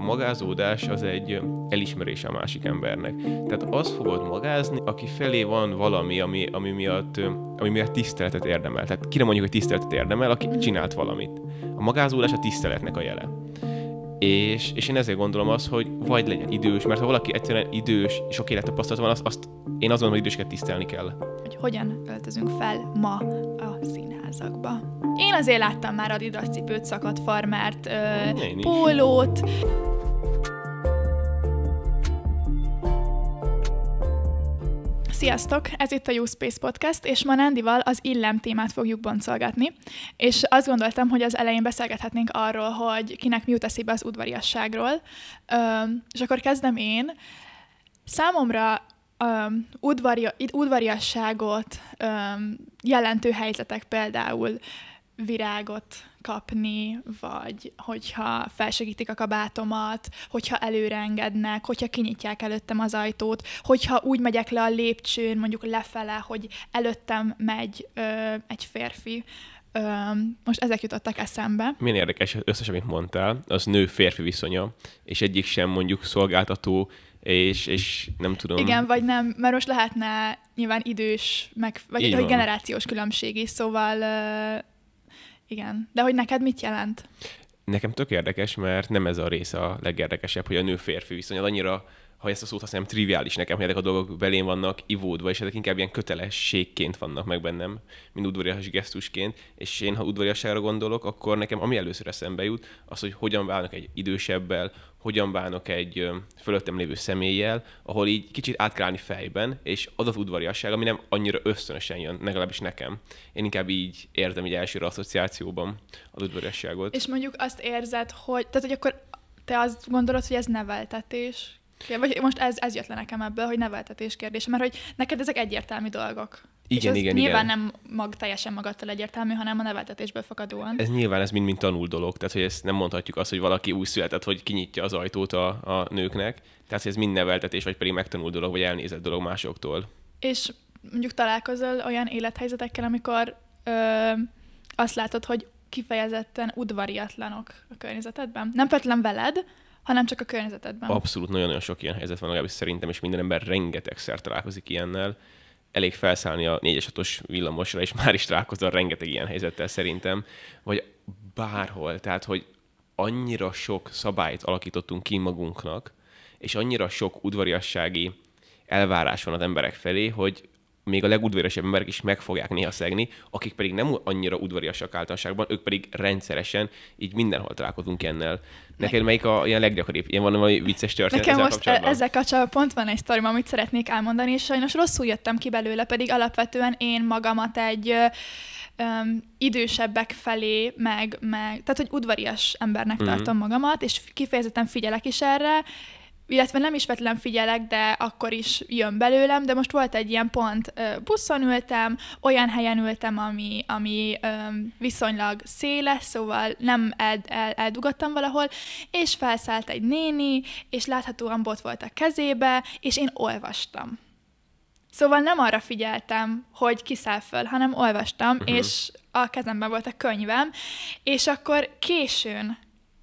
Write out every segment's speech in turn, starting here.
A magázódás az egy elismerés a másik embernek. Tehát azt fogod magázni, aki felé van valami, ami, ami miatt ami miatt tiszteletet érdemel. Tehát kire mondjuk, hogy tiszteletet érdemel, aki csinált valamit. A magázódás a tiszteletnek a jele. És, és én ezért gondolom azt, hogy vagy legyen idős, mert ha valaki egyszerűen idős, sok élettapasztalat van, azt, azt én azt gondolom, hogy idősket tisztelni kell. Hogy hogyan öltözünk fel ma a színházakba. Én azért láttam már Adidas cipőt, szakadt farmert, ö, pólót. Is. Sziasztok! Ez itt a Space Podcast, és ma Nándival az illem témát fogjuk boncolgatni, és azt gondoltam, hogy az elején beszélgethetnénk arról, hogy kinek mi jut eszébe az udvariasságról, Üm, és akkor kezdem én. Számomra um, udvari, udvariasságot um, jelentő helyzetek például virágot kapni, vagy hogyha felsegítik a kabátomat, hogyha előre engednek, hogyha kinyitják előttem az ajtót, hogyha úgy megyek le a lépcsőn, mondjuk lefele, hogy előttem megy ö, egy férfi, most ezek jutottak eszembe. Milyen érdekes, összes, amit mondtál, az nő-férfi viszonya, és egyik sem mondjuk szolgáltató, és, és nem tudom. Igen, vagy nem, mert most lehetne nyilván idős, meg, vagy egy generációs különbség is, szóval igen. De hogy neked mit jelent? Nekem tök érdekes, mert nem ez a rész a legérdekesebb, hogy a nő-férfi viszony, annyira ha ezt a szót használom, triviális nekem, hogy ezek a dolgok belém vannak ivódva, és ezek inkább ilyen kötelességként vannak meg bennem, mint udvarias gesztusként. És én, ha udvariasságra gondolok, akkor nekem ami először eszembe jut, az, hogy hogyan válnak egy idősebbel, hogyan bánok egy fölöttem lévő személlyel, ahol így kicsit át kell állni fejben, és az az udvariasság, ami nem annyira ösztönösen jön, legalábbis nekem. Én inkább így érzem egy elsőre asszociációban az udvariasságot. És mondjuk azt érzed, hogy, tehát, hogy akkor te azt gondolod, hogy ez neveltetés Ja, vagy most ez, ez jött le nekem ebből, hogy neveltetés kérdése, mert hogy neked ezek egyértelmű dolgok. Igen, és igen, nyilván igen. nem mag, teljesen magattal egyértelmű, hanem a neveltetésből fakadóan. Ez nyilván ez mind-mind tanul dolog, tehát hogy ezt nem mondhatjuk azt, hogy valaki új született, hogy kinyitja az ajtót a, a nőknek, tehát ez mind neveltetés, vagy pedig megtanul dolog, vagy elnézett dolog másoktól. És mondjuk találkozol olyan élethelyzetekkel, amikor ö, azt látod, hogy kifejezetten udvariatlanok a környezetedben. Nem feltétlenül veled, hanem csak a környezetedben. Abszolút nagyon-nagyon sok ilyen helyzet van, legalábbis szerintem, és minden ember rengetegszer találkozik ilyennel. Elég felszállni a 4 6 villamosra, és már is találkozol rengeteg ilyen helyzettel szerintem, vagy bárhol. Tehát, hogy annyira sok szabályt alakítottunk ki magunknak, és annyira sok udvariassági elvárás van az emberek felé, hogy még a legudvariasabb emberek is meg fogják néha szegni, akik pedig nem annyira udvariasak általánosságban, ők pedig rendszeresen, így mindenhol találkozunk ennel. Neked melyik a ilyen leggyakoribb? Ilyen van valami vicces történet Nekem ezzel most e, kapcsolatban? ezzel kapcsolatban pont van egy sztorim, amit szeretnék elmondani, és sajnos rosszul jöttem ki belőle, pedig alapvetően én magamat egy um, idősebbek felé, meg, meg, tehát hogy udvarias embernek mm-hmm. tartom magamat, és kifejezetten figyelek is erre, illetve nem is vetlen figyelek, de akkor is jön belőlem, de most volt egy ilyen pont, buszon ültem, olyan helyen ültem, ami, ami viszonylag széles, szóval nem el, el, eldugattam valahol, és felszállt egy néni, és láthatóan bot volt a kezébe, és én olvastam. Szóval nem arra figyeltem, hogy kiszáll föl, hanem olvastam, uh-huh. és a kezemben volt a könyvem, és akkor későn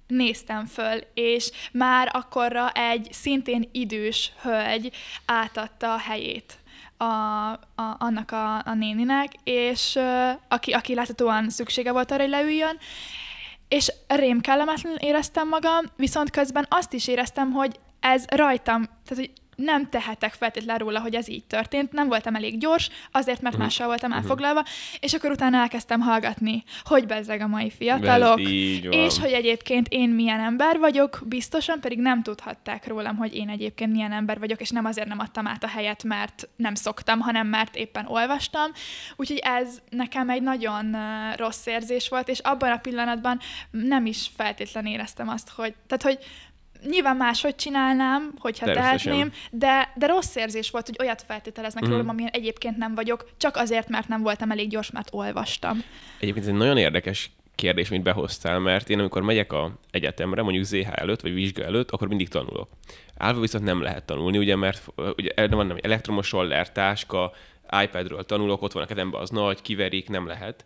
néztem föl, és már akkorra egy szintén idős hölgy átadta a helyét a, a, annak a, a néninek, és aki, aki láthatóan szüksége volt arra, hogy leüljön, és rém kellemetlenül éreztem magam, viszont közben azt is éreztem, hogy ez rajtam, tehát hogy nem tehetek feltétlenül róla, hogy ez így történt, nem voltam elég gyors, azért, mert mhm. mással voltam mhm. elfoglalva, és akkor utána elkezdtem hallgatni, hogy bezzeg a mai fiatalok, és hogy egyébként én milyen ember vagyok, biztosan pedig nem tudhatták rólam, hogy én egyébként milyen ember vagyok, és nem azért nem adtam át a helyet, mert nem szoktam, hanem mert éppen olvastam, úgyhogy ez nekem egy nagyon rossz érzés volt, és abban a pillanatban nem is feltétlen éreztem azt, hogy, tehát hogy nyilván máshogy csinálnám, hogyha tehetném, de, de rossz érzés volt, hogy olyat feltételeznek mm. rólam, amilyen egyébként nem vagyok, csak azért, mert nem voltam elég gyors, mert olvastam. Egyébként ez egy nagyon érdekes kérdés, mint behoztál, mert én amikor megyek a egyetemre, mondjuk ZH előtt, vagy vizsga előtt, akkor mindig tanulok. Állva viszont nem lehet tanulni, ugye, mert ugye, eh, van nem, elektromos roller, táska, iPadről tanulok, ott van a kezembe az nagy, kiverik, nem lehet.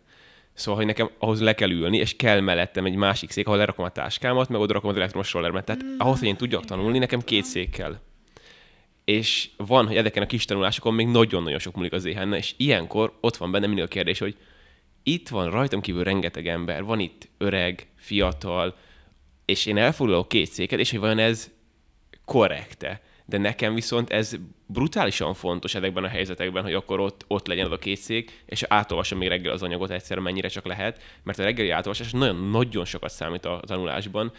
Szóval, hogy nekem ahhoz le kell ülni, és kell mellettem egy másik szék, ahol lerakom a táskámat, meg oda rakom az elektromos rollermet. Tehát mm. ahhoz, hogy én tudjak tanulni, nekem két szék kell. És van, hogy ezeken a kis tanulásokon még nagyon-nagyon sok múlik az éhenne, és ilyenkor ott van benne mindig a kérdés, hogy itt van rajtam kívül rengeteg ember, van itt öreg, fiatal, és én elfoglalok két széket, és hogy vajon ez korrekte de nekem viszont ez brutálisan fontos ezekben a helyzetekben, hogy akkor ott, ott legyen az a két szék, és átolvasom még reggel az anyagot egyszer, mennyire csak lehet, mert a reggeli átolvasás nagyon-nagyon sokat számít a tanulásban,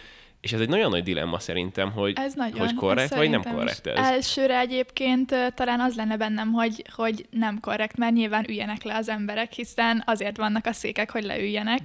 és ez egy nagyon nagy dilemma szerintem, hogy, ez nagyon, hogy korrekt ez vagy nem korrekt ez. Elsőre egyébként talán az lenne bennem, hogy, hogy nem korrekt, mert nyilván üljenek le az emberek, hiszen azért vannak a székek, hogy leüljenek,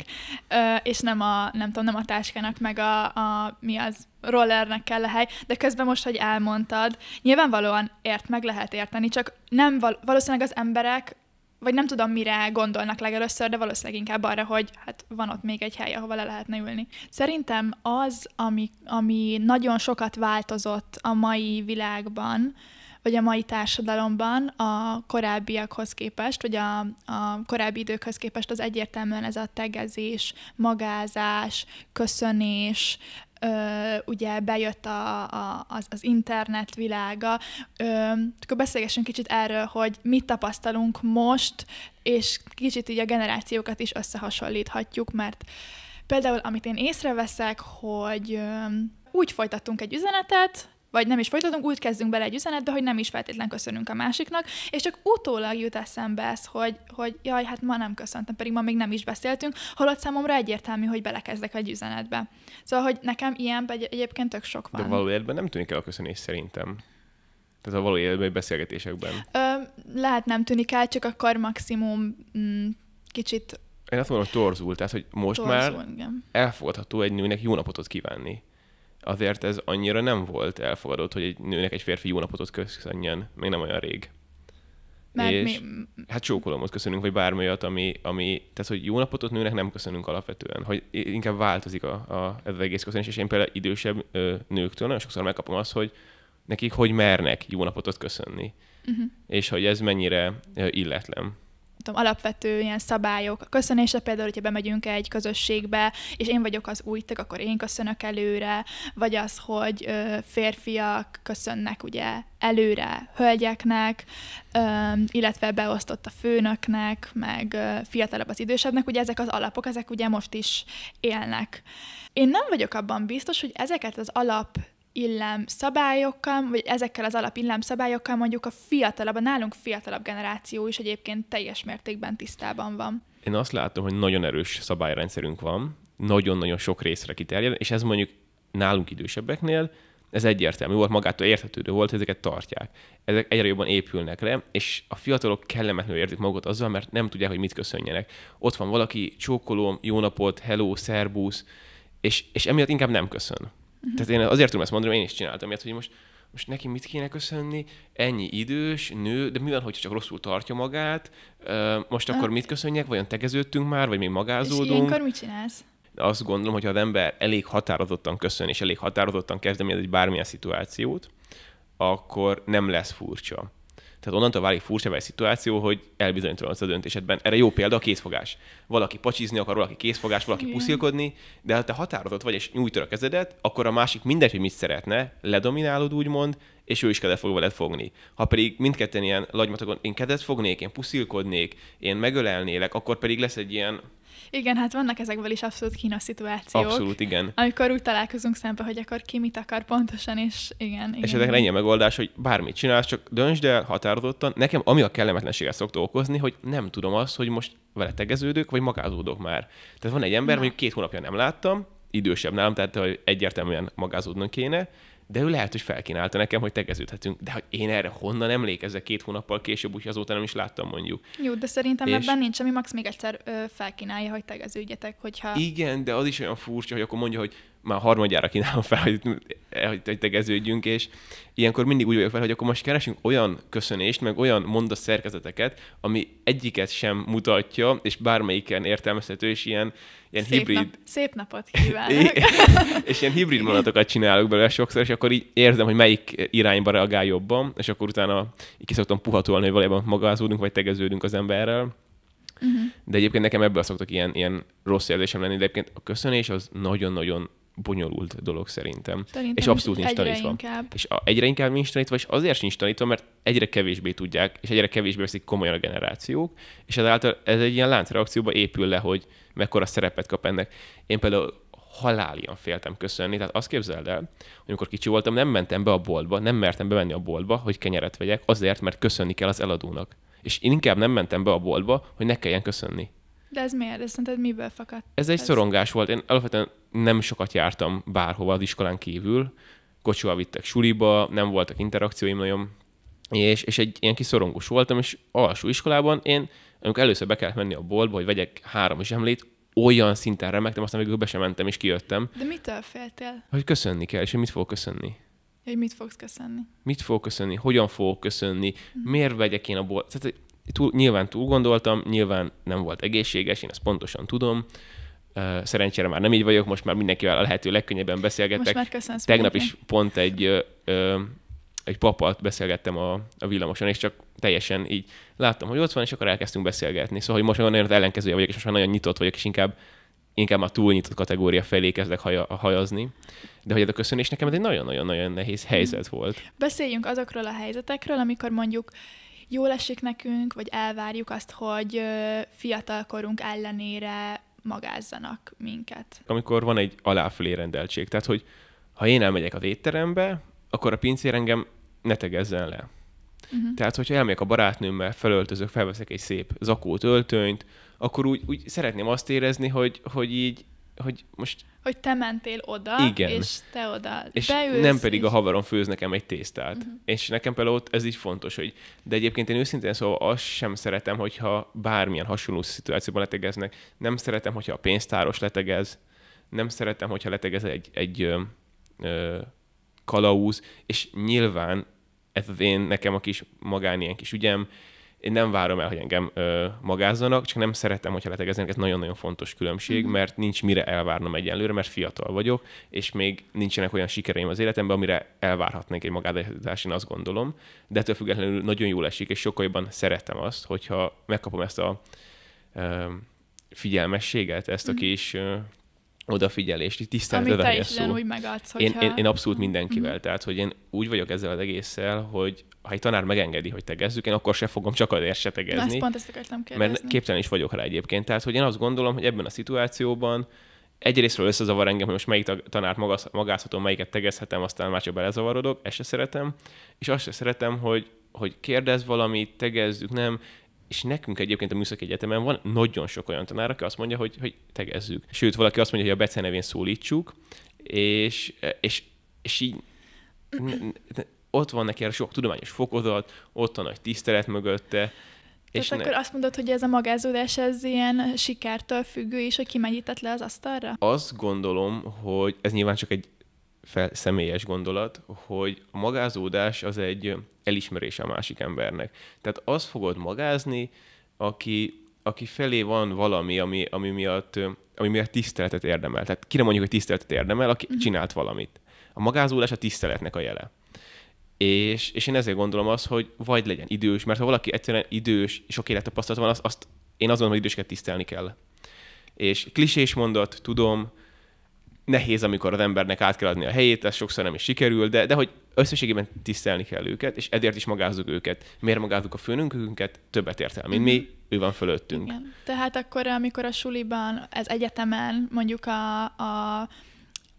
és nem a, nem tudom, nem a táskának, meg a, a mi az, rollernek kell a hely, de közben most, hogy elmondtad, nyilvánvalóan ért, meg lehet érteni, csak nem val- valószínűleg az emberek vagy nem tudom, mire gondolnak legelőször, de valószínűleg inkább arra, hogy hát van ott még egy hely, ahova le lehetne ülni. Szerintem az, ami, ami nagyon sokat változott a mai világban, vagy a mai társadalomban a korábbiakhoz képest, vagy a, a korábbi időkhöz képest az egyértelműen ez a tegezés, magázás, köszönés, ö, ugye bejött a, a, az, az internet világa. Ö, akkor beszélgessünk kicsit erről, hogy mit tapasztalunk most, és kicsit így a generációkat is összehasonlíthatjuk, mert például amit én észreveszek, hogy ö, úgy folytattunk egy üzenetet, vagy nem is folytatunk, úgy kezdünk bele egy üzenetbe, hogy nem is feltétlen köszönünk a másiknak, és csak utólag jut eszembe ez, hogy, hogy jaj, hát ma nem köszöntem, pedig ma még nem is beszéltünk, holott számomra egyértelmű, hogy belekezdek egy üzenetbe. Szóval, hogy nekem ilyen egy- egyébként tök sok van. De valójában nem tűnik el a köszönés szerintem. Tehát a való életben, beszélgetésekben. Ö, lehet nem tűnik el, csak akkor maximum mm, kicsit... Én azt mondom, hogy torzul, tehát hogy most torzul, már igen. elfogadható egy nőnek jó napotot kívánni azért ez annyira nem volt elfogadott, hogy egy nőnek egy férfi jó napot köszönjen, még nem olyan rég. Mert és mi... hát csókolomot köszönünk, vagy bármi olyat, ami, ami, tehát hogy jó napot ott nőnek nem köszönünk alapvetően, hogy inkább változik a, a, ez az egész köszönés, és én például idősebb ö, nőktől nagyon sokszor megkapom azt, hogy nekik hogy mernek jó napot ott köszönni, uh-huh. és hogy ez mennyire ö, illetlen tudom, alapvető ilyen szabályok. A köszönése például, hogyha bemegyünk egy közösségbe, és én vagyok az új tag, akkor én köszönök előre, vagy az, hogy ö, férfiak köszönnek ugye előre hölgyeknek, ö, illetve beosztott a főnöknek, meg ö, fiatalabb az idősebbnek, ugye ezek az alapok, ezek ugye most is élnek. Én nem vagyok abban biztos, hogy ezeket az alap illem szabályokkal, vagy ezekkel az alap illem szabályokkal mondjuk a fiatalabb, a nálunk fiatalabb generáció is egyébként teljes mértékben tisztában van. Én azt látom, hogy nagyon erős szabályrendszerünk van, nagyon-nagyon sok részre kiterjed, és ez mondjuk nálunk idősebbeknél ez egyértelmű volt, magától érthetődő volt, hogy ezeket tartják. Ezek egyre jobban épülnek le, és a fiatalok kellemetlenül érzik magukat azzal, mert nem tudják, hogy mit köszönjenek. Ott van valaki, csókolom, jó napot, hello, szerbusz, és, és emiatt inkább nem köszön. Uh-huh. Tehát én azért tudom ezt mondani, mert én is csináltam, miért, hogy most, most neki mit kéne köszönni? Ennyi idős, nő, de mi van, hogyha csak rosszul tartja magát? Most akkor mit köszönjek? Vajon tegeződtünk már, vagy még magázódunk? És ilyenkor mit csinálsz? Azt gondolom, hogy ha az ember elég határozottan köszön, és elég határozottan kezdeményez egy bármilyen szituációt, akkor nem lesz furcsa. Tehát onnantól válik furcsa egy szituáció, hogy elbizonytalanodsz a döntésedben. Erre jó példa a készfogás. Valaki pacsizni akar, valaki készfogás, valaki Igen. puszilkodni, de ha te határozott vagy és nyújtod a kezedet, akkor a másik mindegy, hogy mit szeretne, ledominálod úgymond, és ő is kezet fog veled fogni. Ha pedig mindketten ilyen lagymatagon én kezet fognék, én puszilkodnék, én megölelnélek, akkor pedig lesz egy ilyen igen, hát vannak ezekből is abszolút kína szituációk. Abszolút, igen. Amikor úgy találkozunk szembe, hogy akkor ki mit akar pontosan, és igen. igen. És ezek ennyi a megoldás, hogy bármit csinálsz, csak döntsd el határozottan. Nekem ami a kellemetlenséget szokta okozni, hogy nem tudom azt, hogy most vele tegeződök, vagy magázódok már. Tehát van egy ember, Na. mondjuk két hónapja nem láttam, idősebb nálam, tehát hogy egyértelműen magázódnunk kéne, de ő lehet, hogy felkínálta nekem, hogy tegeződhetünk, de hogy én erre honnan emlékezek két hónappal később, úgyhogy azóta nem is láttam mondjuk. Jó, de szerintem és... ebben nincs semmi, Max még egyszer ö, felkínálja, hogy tegeződjetek, hogyha... Igen, de az is olyan furcsa, hogy akkor mondja, hogy már harmadjára kínálom fel, hogy, eh, hogy, tegeződjünk, és ilyenkor mindig úgy vagyok fel, hogy akkor most keresünk olyan köszönést, meg olyan mondasz szerkezeteket, ami egyiket sem mutatja, és bármelyiken értelmezhető, és ilyen ilyen szép hibrid... Nap, szép napot kívánok! és ilyen hibrid mondatokat csinálok belőle sokszor, és akkor így érzem, hogy melyik irányba reagál jobban, és akkor utána így kiszoktam puhatolni, hogy valójában magázódunk, vagy tegeződünk az emberrel. Uh-huh. De egyébként nekem ebből szoktak ilyen, ilyen rossz érzésem lenni, de egyébként a köszönés az nagyon-nagyon bonyolult dolog szerintem. Szerintem és abszolút nincs tanítva. Inkább. És a, egyre inkább nincs tanítva, és azért sincs tanítva, mert egyre kevésbé tudják, és egyre kevésbé veszik komolyan a generációk, és ezáltal ez egy ilyen láncreakcióba épül le, hogy mekkora szerepet kap ennek. Én például halálian féltem köszönni. Tehát azt képzeld el, hogy amikor kicsi voltam, nem mentem be a boltba, nem mertem bemenni a boltba, hogy kenyeret vegyek, azért, mert köszönni kell az eladónak. És én inkább nem mentem be a boltba, hogy ne kelljen köszönni. De ez miért? Ez szerinted miből fakadt? Ez egy ez? szorongás volt. Én alapvetően nem sokat jártam bárhova az iskolán kívül. Kocsival vittek suliba, nem voltak interakcióim nagyon, és, és egy ilyen kis szorongós voltam, és alsó iskolában én, amikor először be kellett menni a boltba, hogy vegyek három zsemlét, olyan szinten remektem, aztán végül be sem mentem, és kijöttem. De mitől féltél? Hogy köszönni kell, és hogy mit fogok köszönni? Hogy mit fogsz köszönni? Mit fogok köszönni? Hogyan fogok köszönni? Mm. Miért vegyek én a bolt? Tehát túl, nyilván túl gondoltam, nyilván nem volt egészséges, én ezt pontosan tudom. Szerencsére már nem így vagyok, most már mindenkivel a lehető legkönnyebben beszélgetek. Most már Tegnap is pont egy, ö, egy papat beszélgettem a, a villamoson, és csak teljesen így láttam, hogy ott van, és akkor elkezdtünk beszélgetni. Szóval, hogy most már nagyon az ellenkezője vagyok, és most már nagyon nyitott vagyok, és inkább inkább a túlnyitott kategória felé kezdek haja, hajazni. De hogy ez a köszönés nekem ez egy nagyon-nagyon-nagyon nehéz helyzet mhm. volt. Beszéljünk azokról a helyzetekről, amikor mondjuk jól esik nekünk, vagy elvárjuk azt, hogy fiatalkorunk ellenére magázzanak minket. Amikor van egy aláfölé rendeltség, tehát hogy ha én elmegyek az étterembe, akkor a pincér engem ne tegezzen le. Uh-huh. Tehát, hogyha elmegyek a barátnőmmel, felöltözök, felveszek egy szép zakót, öltönyt, akkor úgy, úgy szeretném azt érezni, hogy, hogy így hogy most... Hogy te mentél oda, Igen. és te oda és beülsz, nem pedig és... a haveron főz nekem egy tésztát. Uh-huh. És nekem például ott ez így fontos, hogy... De egyébként én őszintén szóval azt sem szeretem, hogyha bármilyen hasonló szituációban letegeznek. Nem szeretem, hogyha a pénztáros letegez. Nem szeretem, hogyha letegez egy, egy ö, ö, kalauz. És nyilván ez az én, nekem a kis magán ilyen kis ügyem, én nem várom el, hogy engem ö, magázzanak, csak nem szeretem, hogyha letegeznek, ez nagyon-nagyon fontos különbség, mm. mert nincs mire elvárnom egyenlőre, mert fiatal vagyok, és még nincsenek olyan sikereim az életemben, amire elvárhatnék egy magázás, én azt gondolom, de ettől függetlenül nagyon jól esik, és sokkal jobban szeretem azt, hogyha megkapom ezt a ö, figyelmességet, ezt a mhm. kis ö, odafigyelést, tisztelt Amit te is ugyanúgy megadsz, én, én, én abszolút mhm. mindenkivel. Mm. Tehát, hogy én úgy vagyok ezzel az egésszel, hogy ha egy tanár megengedi, hogy tegezzük, én akkor se fogom csak azért se tegezni. Na, ezt pont ezt akartam kérdezni. Mert képtelen is vagyok rá egyébként. Tehát, hogy én azt gondolom, hogy ebben a szituációban egyrésztről összezavar engem, hogy most melyik tanárt magász, magázhatom, melyiket tegezhetem, aztán már csak belezavarodok, ezt se szeretem. És azt se szeretem, hogy, hogy kérdez valamit, tegezzük, nem, és nekünk egyébként a Műszaki Egyetemen van nagyon sok olyan tanár, aki azt mondja, hogy, hogy tegezzük. Sőt, valaki azt mondja, hogy a nevén szólítsuk, és, és, és így ott van neki erre sok tudományos fokozat, ott van nagy tisztelet mögötte, és Tehát ne... akkor azt mondod, hogy ez a magázódás, ez ilyen sikertől függő is, hogy ki le az asztalra? Azt gondolom, hogy ez nyilván csak egy fel, személyes gondolat, hogy a magázódás az egy elismerés a másik embernek. Tehát azt fogod magázni, aki, aki felé van valami, ami, ami, miatt, ami miatt tiszteletet érdemel. Tehát kire mondjuk, hogy tiszteletet érdemel, aki uh-huh. csinált valamit. A magázódás a tiszteletnek a jele. És, és én ezért gondolom azt, hogy vagy legyen idős, mert ha valaki egyszerűen idős, sok élettapasztalat van, azt, azt én azt gondolom, hogy idősket tisztelni kell. És klisés mondat, tudom, nehéz, amikor az embernek át kell adni a helyét, ez sokszor nem is sikerül, de, de hogy összességében tisztelni kell őket, és ezért is magázzuk őket. Miért magázzuk a főnökünket? Többet ért el, mint mi, mhm. ő van fölöttünk. Igen. Tehát akkor, amikor a suliban, ez egyetemen, mondjuk a, a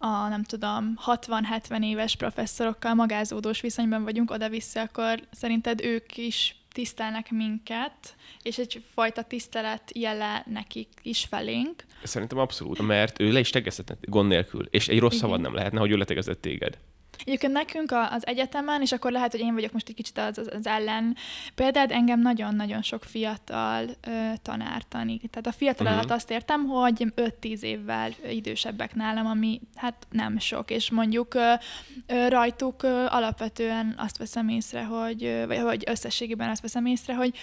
a nem tudom, 60-70 éves professzorokkal magázódós viszonyban vagyunk oda-vissza, akkor szerinted ők is tisztelnek minket, és egyfajta tisztelet jele nekik is felénk. Szerintem abszolút, mert ő le is tegezhetett gond nélkül, és egy rossz Igen. szavad nem lehetne, hogy ő letegezett téged. Egyébként nekünk az egyetemen, és akkor lehet, hogy én vagyok most egy kicsit az, az, ellen például engem nagyon-nagyon sok fiatal ö, tanár tanít. Tehát a fiatal uh-huh. alatt azt értem, hogy 5-10 évvel idősebbek nálam, ami hát nem sok, és mondjuk ö, ö, rajtuk ö, alapvetően azt veszem észre, hogy, vagy, vagy összességében azt veszem észre, hogy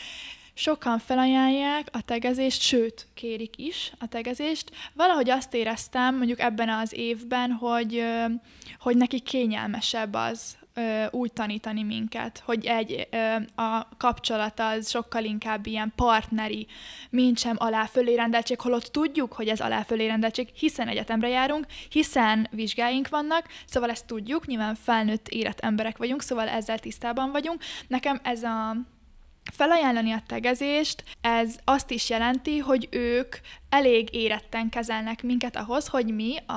Sokan felajánlják a tegezést, sőt, kérik is a tegezést. Valahogy azt éreztem mondjuk ebben az évben, hogy, hogy neki kényelmesebb az úgy tanítani minket, hogy egy a kapcsolat az sokkal inkább ilyen partneri, mint sem alá fölé rendeltség, holott tudjuk, hogy ez alá fölé rendeltség, hiszen egyetemre járunk, hiszen vizsgáink vannak, szóval ezt tudjuk, nyilván felnőtt érett emberek vagyunk, szóval ezzel tisztában vagyunk. Nekem ez a Felajánlani a tegezést, ez azt is jelenti, hogy ők elég éretten kezelnek minket ahhoz, hogy mi a,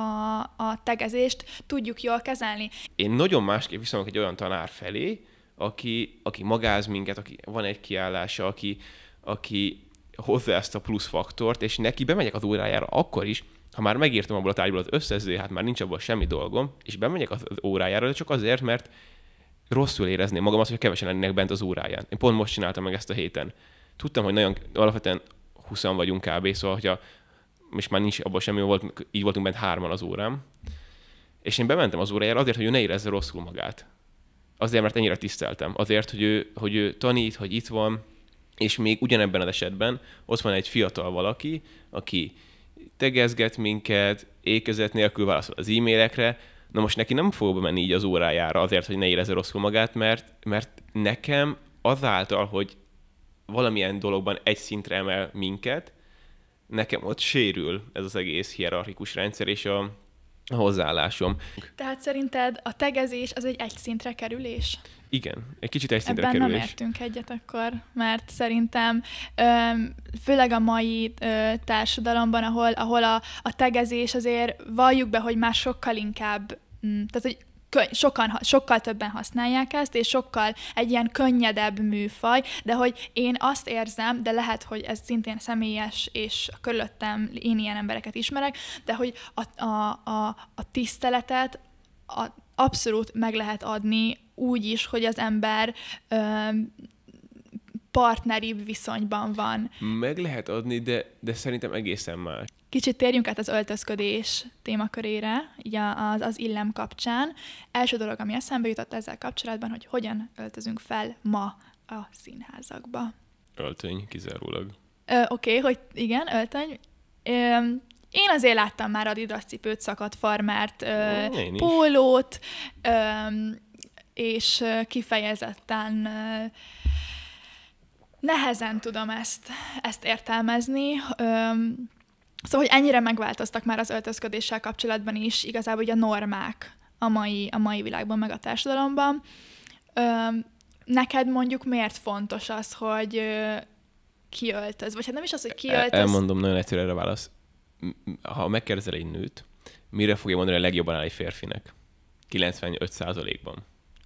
a, a tegezést tudjuk jól kezelni. Én nagyon másképp viszonyulok egy olyan tanár felé, aki, aki magáz minket, aki van egy kiállása, aki, aki hozza ezt a plusz faktort, és neki bemegyek az órájára akkor is, ha már megírtam abból a tárgyból az összezőjét, hát már nincs abból semmi dolgom, és bemegyek az órájára, de csak azért, mert rosszul érezném magam azt, hogy kevesen lennének bent az óráján. Én pont most csináltam meg ezt a héten. Tudtam, hogy nagyon alapvetően 20 vagyunk kb, szóval hogyha és már nincs abban semmi, volt, így voltunk bent hárman az órám. És én bementem az órájára azért, hogy ő ne érezze rosszul magát. Azért, mert ennyire tiszteltem. Azért, hogy ő, hogy ő tanít, hogy itt van, és még ugyanebben az esetben ott van egy fiatal valaki, aki tegezget minket, ékezet nélkül válaszol az e-mailekre, Na most neki nem fog menni így az órájára azért, hogy ne érezze rosszul magát, mert, mert nekem azáltal, hogy valamilyen dologban egy szintre emel minket, nekem ott sérül ez az egész hierarchikus rendszer, és a, a hozzáállásom. Tehát szerinted a tegezés az egy egy szintre kerülés? Igen, egy kicsit egy szintre Ebben kerülés. nem értünk egyet akkor, mert szerintem főleg a mai társadalomban, ahol, ahol a, a tegezés azért valljuk be, hogy már sokkal inkább, mm, tehát hogy sokan, sokkal többen használják ezt, és sokkal egy ilyen könnyedebb műfaj, de hogy én azt érzem, de lehet, hogy ez szintén személyes, és körülöttem én ilyen embereket ismerek, de hogy a, a, a, a tiszteletet, a abszolút meg lehet adni úgy is, hogy az ember ö, partneri viszonyban van. Meg lehet adni, de, de szerintem egészen más. Kicsit térjünk át az öltözködés témakörére, ugye az, az illem kapcsán. Első dolog, ami eszembe jutott ezzel kapcsolatban, hogy hogyan öltözünk fel ma a színházakba. Öltöny kizárólag. Oké, okay, hogy igen, öltöny. Ö, én azért láttam már Adidas cipőt, szakadt farmert, ö, pólót, ö, és kifejezetten ö, nehezen tudom ezt, ezt értelmezni. Ö, Szóval, hogy ennyire megváltoztak már az öltözködéssel kapcsolatban is igazából ugye a normák a mai, a mai világban, meg a társadalomban. Ö, neked mondjuk miért fontos az, hogy kiöltöz? Vagy hát nem is az, hogy e, kiöltöz. El, elmondom nagyon egyszerűre a válasz ha megkérdezel egy nőt, mire fogja mondani a legjobban áll egy férfinek? 95%-ban.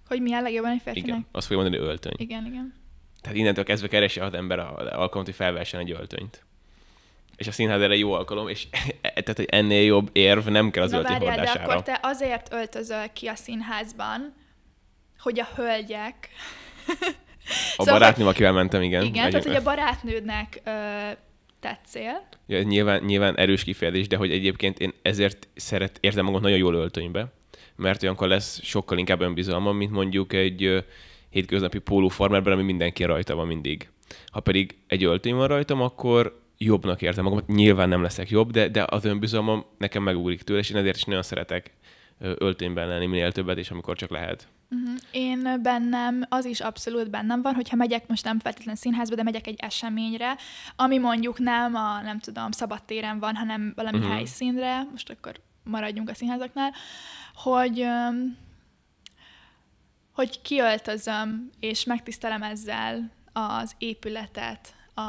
Hogy mi áll legjobban egy férfinek? Igen, azt fogja mondani öltöny. Igen, igen. Tehát innentől kezdve keresi az ember a alkalmat, hogy felvessen egy öltönyt. És a színház erre jó alkalom, és e- tehát hogy ennél jobb érv nem kell az öltöny hordására. de akkor te azért öltözöl ki a színházban, hogy a hölgyek... A szóval, barátnőm, akivel mentem, igen. Igen, tehát hogy a barátnődnek ö- tetszél. Ja, nyilván, nyilván erős kifejezés, de hogy egyébként én ezért szeret, érzem magam nagyon jól öltönybe, mert olyankor lesz sokkal inkább önbizalmam, mint mondjuk egy hétköznapi pólófarmerben, ami mindenki rajta van mindig. Ha pedig egy öltöny van rajtam, akkor jobbnak érzem magam. Nyilván nem leszek jobb, de, de az önbizalmam nekem megúrik tőle, és én ezért is nagyon szeretek öltönyben lenni minél többet, és amikor csak lehet. Uh-huh. Én bennem, az is abszolút bennem van, hogyha megyek most nem feltétlenül színházba, de megyek egy eseményre, ami mondjuk nem a, nem tudom, szabadtéren van, hanem valami uh-huh. helyszínre, most akkor maradjunk a színházaknál, hogy hogy kiöltözöm és megtisztelem ezzel az épületet, a,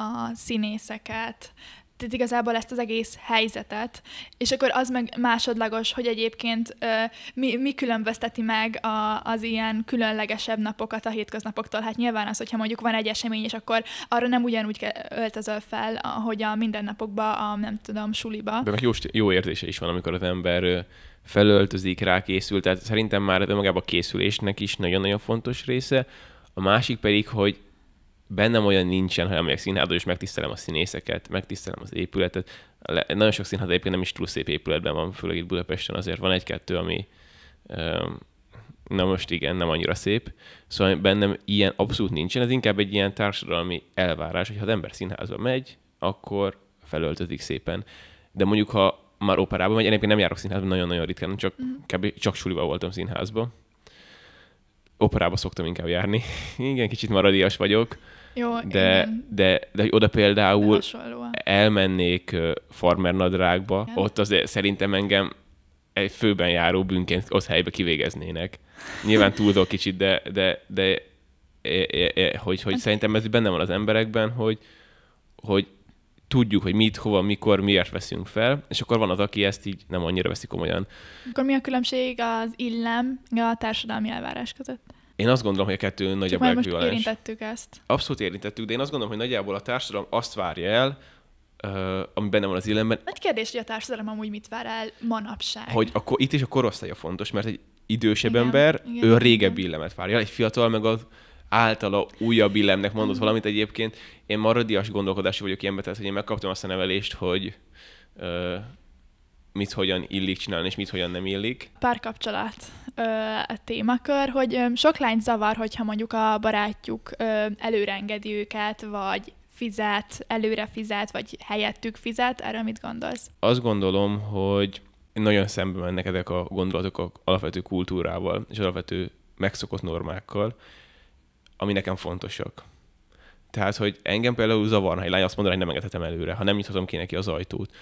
a színészeket, tehát igazából ezt az egész helyzetet, és akkor az meg másodlagos, hogy egyébként ö, mi, mi különbözteti meg a, az ilyen különlegesebb napokat a hétköznapoktól. Hát nyilván az, hogyha mondjuk van egy esemény, és akkor arra nem ugyanúgy öltözöl fel, ahogy a mindennapokba, a nem tudom, suliba. De meg jó, jó érzése is van, amikor az ember felöltözik, rákészül, tehát szerintem már önmagában a készülésnek is nagyon-nagyon fontos része. A másik pedig, hogy bennem olyan nincsen, ha elmegyek színházba, és megtisztelem a színészeket, megtisztelem az épületet. nagyon sok színház egyébként nem is túl szép épületben van, főleg itt Budapesten azért van egy-kettő, ami na most igen, nem annyira szép. Szóval bennem ilyen abszolút nincsen, ez inkább egy ilyen társadalmi elvárás, hogy ha az ember színházba megy, akkor felöltözik szépen. De mondjuk, ha már operában megy, én nem járok színházba nagyon-nagyon ritkán, csak, mm. kb, csak suliba voltam színházba operába szoktam inkább járni. Igen, kicsit maradias vagyok. Jó, de, igen. de, de hogy oda például elmennék farmer nadrágba, igen. ott azért szerintem engem egy főben járó bűnként ott helybe kivégeznének. Nyilván túlzol kicsit, de, de, de e, e, e, hogy, hogy hát- szerintem ez benne van az emberekben, hogy, hogy tudjuk, hogy mit, hova, mikor, miért veszünk fel, és akkor van az, aki ezt így nem annyira veszik komolyan. Akkor mi a különbség az illem, a társadalmi elvárás között? Én azt gondolom, hogy a kettő Csak most érintettük ezt. Abszolút érintettük, de én azt gondolom, hogy nagyjából a társadalom azt várja el, Uh, ami benne van az illemben. Nagy kérdés, hogy a társadalom amúgy mit vár el manapság. Hogy akkor itt is a korosztálya fontos, mert egy idősebb igen, ember, igen, ő a régebbi illemet várja, egy fiatal meg az általa újabb illemnek mondott valamit egyébként. Én maradias gondolkodású vagyok ilyen tehát hogy én megkaptam azt a nevelést, hogy ö, mit hogyan illik csinálni, és mit hogyan nem illik. Párkapcsolat ö, témakör, hogy ö, sok lány zavar, hogyha mondjuk a barátjuk ö, előrengedi őket, vagy fizet, előre fizet, vagy helyettük fizet, erről mit gondolsz? Azt gondolom, hogy nagyon szembe mennek ezek a gondolatok a alapvető kultúrával és alapvető megszokott normákkal, ami nekem fontosak. Tehát, hogy engem például zavarna, ha egy lány azt mondaná, hogy nem engedhetem előre, ha nem nyithatom ki neki az ajtót,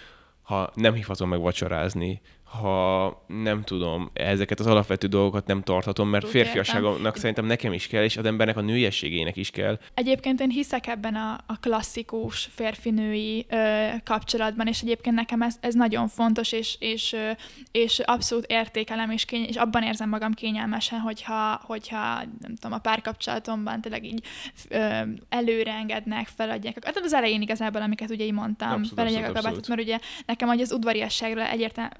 ha nem hívhatom meg vacsorázni, ha nem tudom, ezeket az alapvető dolgokat nem tarthatom, mert férfiasságomnak szerintem nekem is kell, és az embernek a nőiességének is kell. Egyébként én hiszek ebben a, a klasszikus férfinői ö, kapcsolatban, és egyébként nekem ez, ez nagyon fontos, és, és, ö, és abszolút értékelem, és, kény, és abban érzem magam kényelmesen, hogyha, hogyha nem tudom, a párkapcsolatomban tényleg így ö, előre engednek, feladják. Hát az elején igazából, amiket ugye így mondtam, abszolút, feladják abszolút, a kabátot, mert ugye nekem hogy az udvariasságról egyértelmű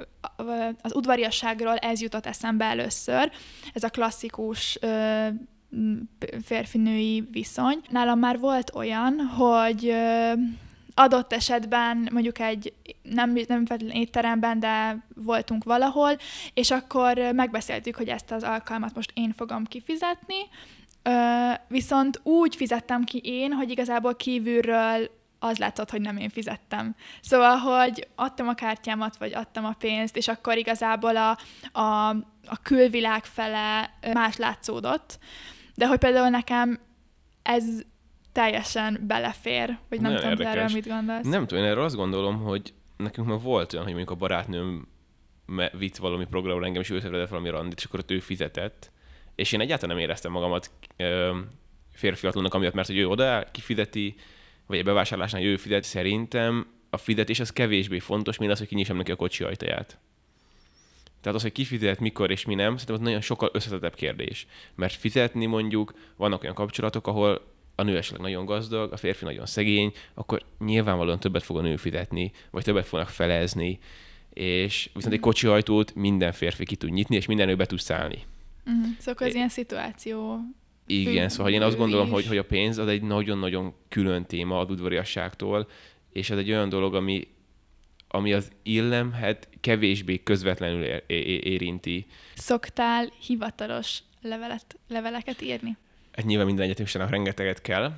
az udvariasságról ez jutott eszembe először, ez a klasszikus férfinői viszony. Nálam már volt olyan, hogy adott esetben mondjuk egy nem, nem étteremben, de voltunk valahol, és akkor megbeszéltük, hogy ezt az alkalmat most én fogom kifizetni, viszont úgy fizettem ki én, hogy igazából kívülről az látszott, hogy nem én fizettem. Szóval, hogy adtam a kártyámat, vagy adtam a pénzt, és akkor igazából a, a, a külvilág fele más látszódott. De hogy például nekem ez teljesen belefér, vagy nem Nagyon tudom, erről mit gondolsz. Nem tudom, én erről azt gondolom, hogy nekünk már volt olyan, hogy mondjuk a barátnőm vitt valami programra engem, és ő szervezett valami randit, és akkor ott ő fizetett. És én egyáltalán nem éreztem magamat ö, férfiatlanak, amiatt, mert hogy ő oda kifizeti, vagy a bevásárlásnál jövő fizet, szerintem a fizetés az kevésbé fontos, mint az, hogy kinyissam neki a kocsi ajtaját. Tehát az, hogy ki fizet, mikor és mi nem, szerintem az nagyon sokkal összetettebb kérdés. Mert fizetni mondjuk, vannak olyan kapcsolatok, ahol a nő esetleg nagyon gazdag, a férfi nagyon szegény, akkor nyilvánvalóan többet fog a nő fizetni, vagy többet fognak felezni, és viszont egy kocsi ajtót minden férfi ki tud nyitni, és minden nő be tud szállni. Uh-huh. Szóval az é- ilyen szituáció igen, szóval én azt gondolom, hogy, hogy a pénz az egy nagyon-nagyon külön téma a udvariasságtól, és ez egy olyan dolog, ami, ami az hát kevésbé közvetlenül ér, é, érinti. Szoktál hivatalos levelet, leveleket írni? Hát nyilván minden egyetemisenek rengeteget kell.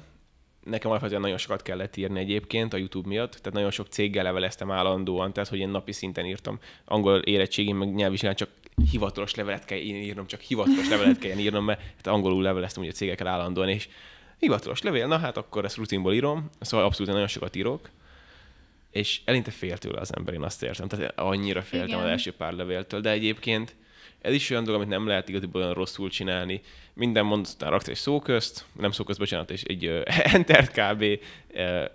Nekem alapvetően nagyon sokat kellett írni egyébként a YouTube miatt, tehát nagyon sok céggel leveleztem állandóan, tehát hogy én napi szinten írtam angol érettségén, meg nyelvvizsgálat, csak hivatalos levelet kell én írnom, csak hivatalos levelet kell én írnom, mert hát angolul leveleztem ugye cégekkel állandóan, és hivatalos levél, na hát akkor ezt rutinból írom, szóval abszolút nagyon sokat írok, és elinte fél tőle az ember, én azt értem. Tehát annyira féltem Igen. az első pár levéltől, de egyébként ez is olyan dolog, amit nem lehet igazából olyan rosszul csinálni. Minden mondat után raksz egy szóközt, nem szóközt, bocsánat, és egy ö, entert kb.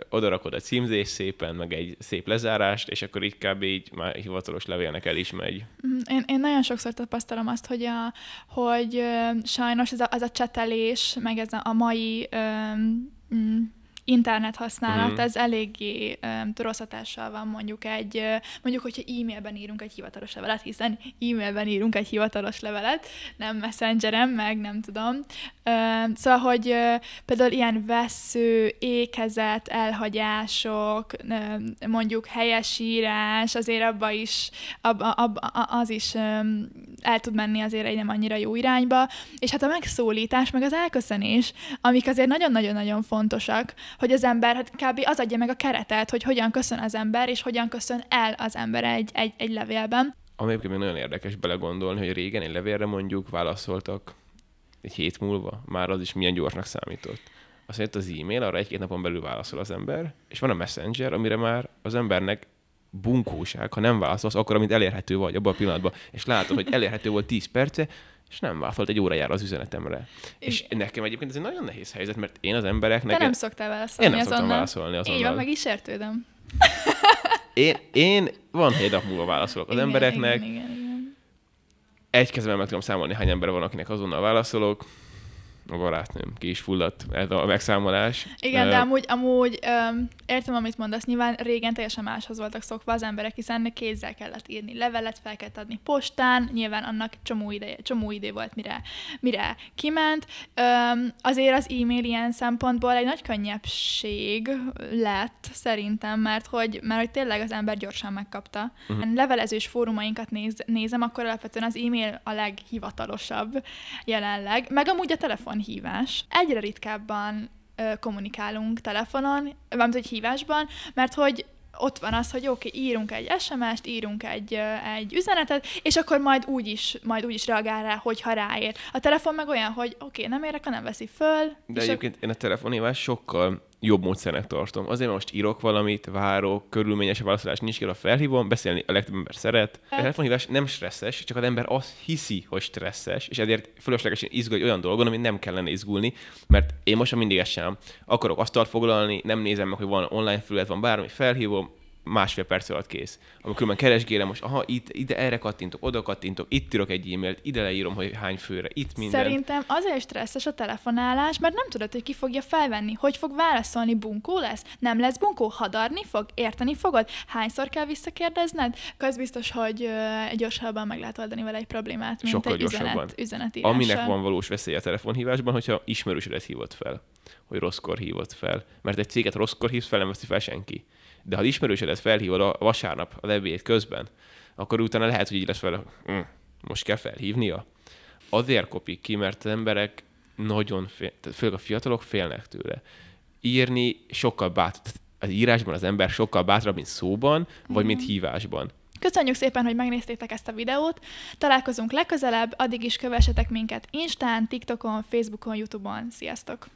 odarakod a címzés szépen, meg egy szép lezárást, és akkor így kb. így már hivatalos levélnek el is megy. Mm, én, én nagyon sokszor tapasztalom azt, hogy, a, hogy sajnos ez a, az a csetelés, meg ez a, a mai um, internet használat, mm. ez eléggé um, rossz hatással van mondjuk egy, mondjuk, hogyha e-mailben írunk egy hivatalos levelet, hiszen e-mailben írunk egy hivatalos levelet, nem messengerem meg nem tudom, Szóval, hogy például ilyen vesző, ékezet, elhagyások, mondjuk helyesírás, azért abba is, abba, abba, az is el tud menni azért egy nem annyira jó irányba, és hát a megszólítás, meg az elköszönés, amik azért nagyon-nagyon-nagyon fontosak, hogy az ember hát kb. az adja meg a keretet, hogy hogyan köszön az ember, és hogyan köszön el az ember egy, egy, egy levélben. Ami egyébként nagyon érdekes belegondolni, hogy régen egy levélre mondjuk válaszoltak egy hét múlva, már az is milyen gyorsnak számított. Azt mondja, az e-mail, arra egy-két napon belül válaszol az ember, és van a messenger, amire már az embernek bunkóság, ha nem válaszolsz, akkor, amit elérhető vagy abban a pillanatban, és látod, hogy elérhető volt 10 perce, és nem válaszolt egy órájára az üzenetemre. És nekem egyébként ez egy nagyon nehéz helyzet, mert én az embereknek... Te nem szoktál válaszolni Én nem azonnal. szoktam válaszolni azonnal. Így van, meg is értődöm. Én, én van egy nap múlva válaszolok az igen, embereknek. Igen, igen, igen egy kezemben meg tudom számolni, hány ember van, akinek azonnal válaszolok a barátnőm ki is fulladt ez a megszámolás. Igen, uh, de amúgy, amúgy um, értem, amit mondasz, nyilván régen teljesen máshoz voltak szokva az emberek, hiszen kézzel kellett írni levelet, fel kellett adni postán, nyilván annak csomó, ideje, csomó idő volt, mire, mire kiment. Um, azért az e-mail ilyen szempontból egy nagy könnyebbség lett szerintem, mert hogy, mert hogy tényleg az ember gyorsan megkapta. Uh-huh. Mhm. Levelezős fórumainkat néz, nézem, akkor alapvetően az e-mail a leghivatalosabb jelenleg, meg amúgy a telefon hívás. Egyre ritkábban ö, kommunikálunk telefonon, vagy hogy hívásban, mert hogy ott van az, hogy oké, okay, írunk egy SMS-t, írunk egy, egy üzenetet, és akkor majd úgy is, majd úgy is reagál rá, hogyha ráér. A telefon meg olyan, hogy oké, okay, nem érek, nem veszi föl. De egyébként a... én a telefonhívás sokkal jobb módszernek tartom. Azért, mert most írok valamit, várok, körülményes a válaszolás nincs, kell a felhívom, beszélni a legtöbb ember szeret. A hát- telefonhívás nem stresszes, csak az ember azt hiszi, hogy stresszes, és ezért fölöslegesen izgul egy olyan dolgon, amit nem kellene izgulni, mert én most mindig ezt sem akarok asztalt foglalni, nem nézem meg, hogy van online felület, van bármi, felhívom, másfél perc alatt kész. Amikor már keresgélem, most aha, itt, ide erre kattintok, oda kattintok, itt írok egy e-mailt, ide leírom, hogy hány főre, itt minden. Szerintem azért stresszes a telefonálás, mert nem tudod, hogy ki fogja felvenni, hogy fog válaszolni, bunkó lesz, nem lesz bunkó, hadarni fog, érteni fogod, hányszor kell visszakérdezned, az biztos, hogy gyorsabban meg lehet oldani vele egy problémát, mint Sokkal egy gyorsabban. üzenet, üzenet Aminek van valós veszély a telefonhívásban, hogyha ismerősödet hívott fel, hogy rosszkor hívott fel. Mert egy céget rosszkor hívsz fel, nem veszi fel senki. De ha az ismerősedet felhívod a vasárnap a ebéd közben, akkor utána lehet, hogy így lesz vele, mm, most kell felhívnia. Azért kopik ki, mert az emberek nagyon, fél, főleg a fiatalok félnek tőle. Írni sokkal bátor, az írásban az ember sokkal bátrabb, mint szóban, vagy mm-hmm. mint mhm. hívásban. Köszönjük szépen, hogy megnéztétek ezt a videót. Találkozunk legközelebb, addig is kövessetek minket Instán, TikTokon, Facebookon, Youtube-on. Sziasztok!